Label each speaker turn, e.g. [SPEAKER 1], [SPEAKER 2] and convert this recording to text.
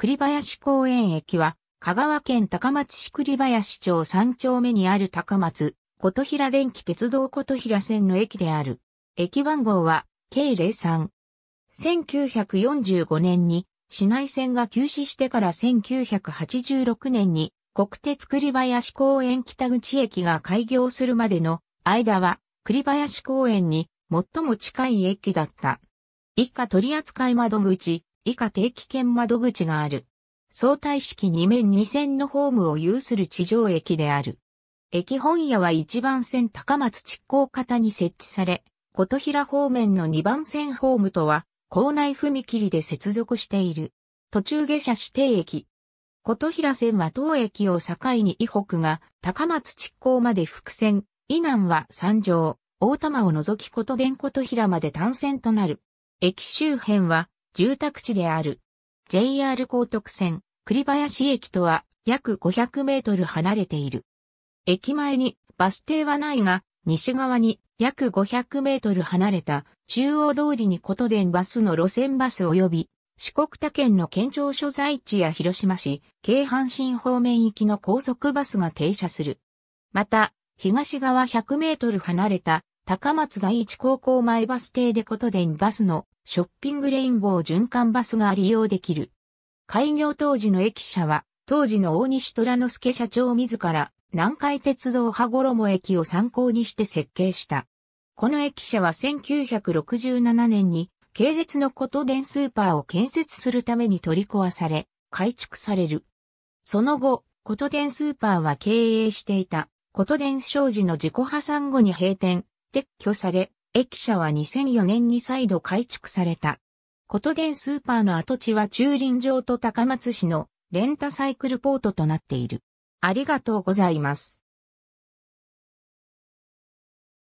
[SPEAKER 1] 栗林公園駅は、香川県高松市栗林町三丁目にある高松、琴平電気鉄道琴平線の駅である。駅番号は、K03。1945年に、市内線が休止してから1986年に、国鉄栗林公園北口駅が開業するまでの間は、栗林公園に最も近い駅だった。以下取扱窓口、以下定期券窓口がある。相対式2面2線のホームを有する地上駅である。駅本屋は1番線高松築港方に設置され、琴平方面の2番線ホームとは、校内踏切で接続している。途中下車指定駅。琴平線は当駅を境に伊北が高松築港まで伏線、以南は三条、大玉を除き琴電琴平まで単線となる。駅周辺は住宅地である。JR 高徳線、栗林駅とは約500メートル離れている。駅前にバス停はないが、西側に約500メートル離れた中央通りに琴電バスの路線バス及び四国他県の県庁所在地や広島市、京阪神方面行きの高速バスが停車する。また、東側100メートル離れた高松第一高校前バス停でことでバスのショッピングレインボー循環バスが利用できる。開業当時の駅舎は、当時の大西虎之助社長自ら、南海鉄道羽衣駅を参考にして設計した。この駅舎は1967年に、系列のことんスーパーを建設するために取り壊され、改築される。その後、ことんスーパーは経営していた、ことん商事の自己破産後に閉店、撤去され、駅舎は2004年に再度改築された。ことでスーパーの跡地は駐輪場と高松市のレンタサイクルポートとなっている。ありがとうございます。